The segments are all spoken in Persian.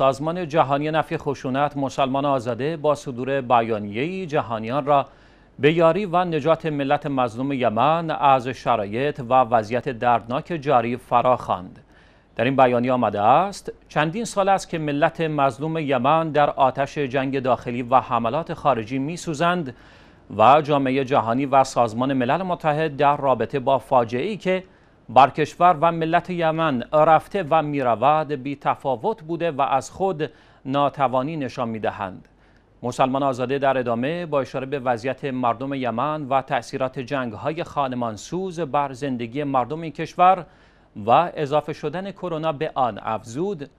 سازمان جهانی نفی خشونت مسلمان آزاده با صدور بیانیه جهانیان را به یاری و نجات ملت مظلوم یمن از شرایط و وضعیت دردناک جاری فرا خواند. در این بیانیه آمده است چندین سال است که ملت مظلوم یمن در آتش جنگ داخلی و حملات خارجی سوزند و جامعه جهانی و سازمان ملل متحد در رابطه با فاجعه‌ای که بر کشور و ملت یمن رفته و میرود بی تفاوت بوده و از خود ناتوانی نشان میدهند مسلمان آزاده در ادامه با اشاره به وضعیت مردم یمن و تأثیرات جنگ های خانمانسوز بر زندگی مردم این کشور و اضافه شدن کرونا به آن افزود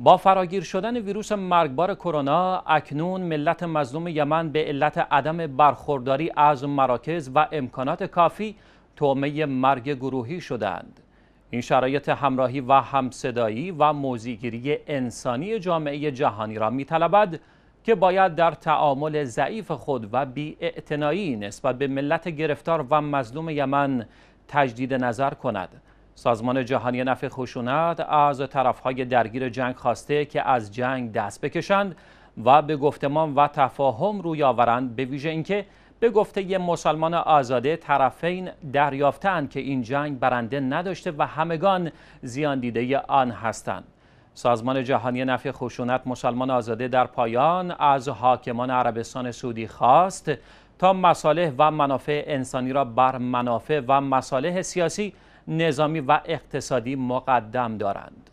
با فراگیر شدن ویروس مرگبار کرونا اکنون ملت مظلوم یمن به علت عدم برخورداری از مراکز و امکانات کافی تومه مرگ گروهی شدند. این شرایط همراهی و همصدایی و موزیگیری انسانی جامعه جهانی را میطلبد که باید در تعامل ضعیف خود و بیاعتنایی نسبت به ملت گرفتار و مظلوم یمن تجدید نظر کند. سازمان جهانی نفع خشونت از طرفهای درگیر جنگ خواسته که از جنگ دست بکشند و به گفتمان و تفاهم روی آورند به ویژه اینکه به گفته مسلمان آزاده طرفین دریافتند که این جنگ برنده نداشته و همگان زیان دیده آن هستند. سازمان جهانی نفع خشونت مسلمان آزاده در پایان از حاکمان عربستان سعودی خواست تا مصالح و منافع انسانی را بر منافع و مصالح سیاسی، نظامی و اقتصادی مقدم دارند.